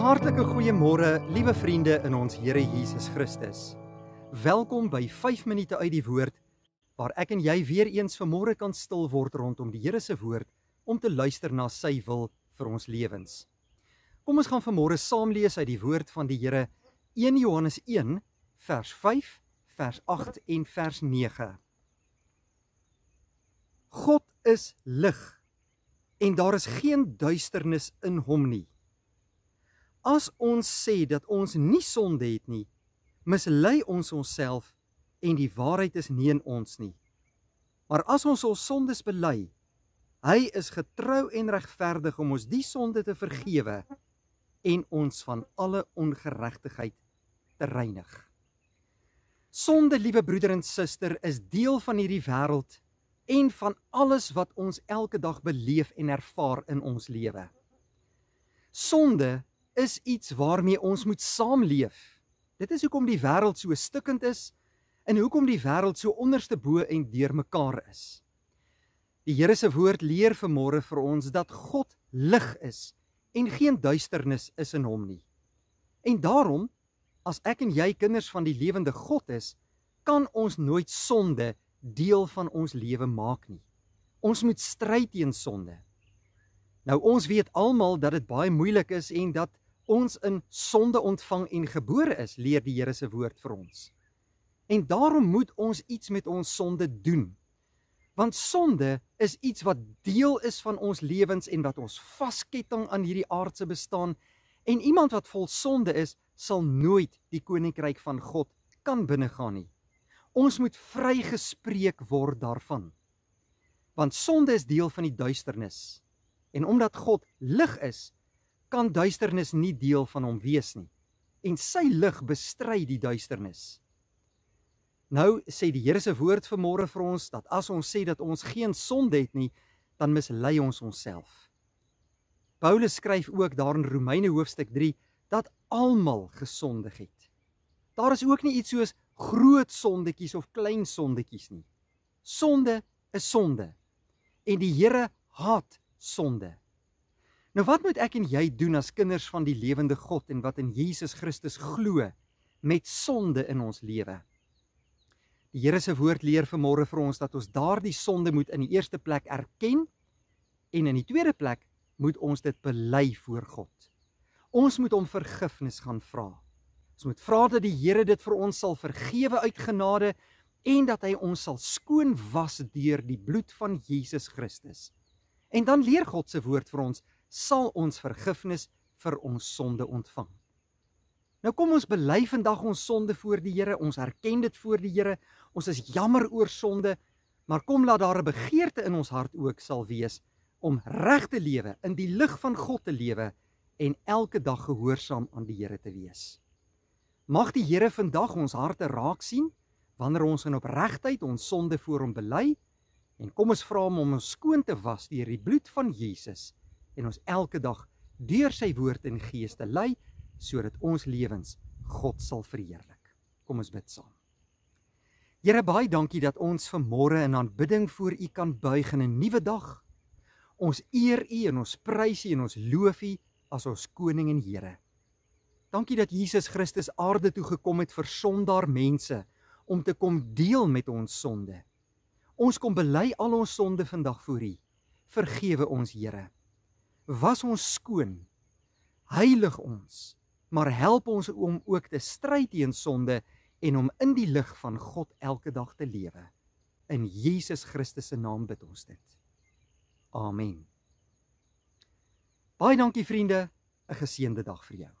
Hartlike goeiemôre, liewe vriende in ons Here Jesus Christus. Welkom by 5 minute uit die woord waar ek en jy weer eens vanmôre kan stil word rondom die Here se woord om te luister na sy wil vir ons lewens. Kom ons gaan vanmôre saam lees uit die woord van die Here 1 Johannes 1 vers 5 vers 8 en vers 9 God is lig en daar is geen duisternis in hom nie. As ons sê dat ons nie sonde het nie, mislei ons onsself en die waarheid is nie in ons nie. Maar as ons ons sondes bely, hy is getrou en regverdig om ons die sonde te vergewe en ons van alle ongeregtigheid te reinig. Sonde, liewe broeder en suster, is deel van hierdie wêreld en van alles wat ons elke dag beleef en ervaar in ons lewe. Sonde is iets waarmee ons moet saamleef. Dit is hoekom die wêreld so stikkend is en hoekom die wêreld so onderste bo en deurmekaar is. Die Here se woord leer vanmôre vir ons dat God lig is en geen duisternis is in hom nie. En daarom as ek en jy kinders van die lewende God is, kan ons nooit sonde deel van ons lewe maak nie. Ons moet stry teen sonde. Nou ons weet almal dat dit baie moeilik is en dat ons in sonde ontvang en gebore is, leer die Here se woord vir ons. En daarom moet ons iets met ons sonde doen. Want sonde is iets wat deel is van ons lewens en wat ons vasketting aan hierdie aardse bestaan en iemand wat vol sonde is, sal nooit die koninkryk van God kan binnegaan nie. Ons moet vrygespreek word daarvan. Want sonde is deel van die duisternis En omdat God lig is, kan duisternis nie deel van hom wees nie. En sy lig bestry die duisternis. Nou sê die Here se woord vanmôre vir ons dat as ons sê dat ons geen sonde het nie, dan mislei ons onsself. Paulus skryf ook daar in Romeine hoofstuk 3 dat almal gesondig het. Daar is ook nie iets soos groot sondetjies of klein sondetjies nie. Sonde is sonde. En die Here haat sonde. Nou wat moet ek en jy doen as kinders van die lewende God en wat in Jesus Christus glo met sonde in ons lewe? Die Here se woord leer vanmôre vir ons dat ons daardie sonde moet in die eerste plek erken en in die tweede plek moet ons dit bely voor God. Ons moet hom vergifnis gaan vra. Ons moet vra dat die Here dit vir ons sal vergewe uit genade en dat hy ons sal skoon was deur die bloed van Jesus Christus. En dan leer God se woord vir ons, sal ons vergifnis vir ons sonde ontvang. Nou kom ons bely vandag ons sonde voor die Here, ons erken dit voor die Here. Ons is jammer oor sonde, maar kom laat daar 'n begeerte in ons hart ook sal wees om reg te lewe, in die lig van God te lewe en elke dag gehoorsaam aan die Here te wees. Mag die Here vandag ons harte raak sien wanneer ons in opregtheid ons sonde voor hom bely. En kom ons vra hom om ons skoon te was deur die bloed van Jesus en ons elke dag deur sy woord en gees te lei sodat ons lewens God sal verheerlik. Kom ons bid saam. Here baie dankie dat ons vanmôre in aanbidding voor U kan buig in 'n nuwe dag. Ons eer U en ons prys U en ons loof U as ons koning en Here. Dankie dat Jesus Christus aarde toe gekom het vir sondaar mense om te kom deel met ons sonde. Ons kom bely al ons sonde vandag voor U. Vergewe ons, Here. Was ons skoon. Heilig ons, maar help ons om ook te stry teen sonde en om in die lig van God elke dag te lewe. In Jesus Christus se naam bid ons dit. Amen. Baie dankie vriende, 'n geseënde dag vir jou.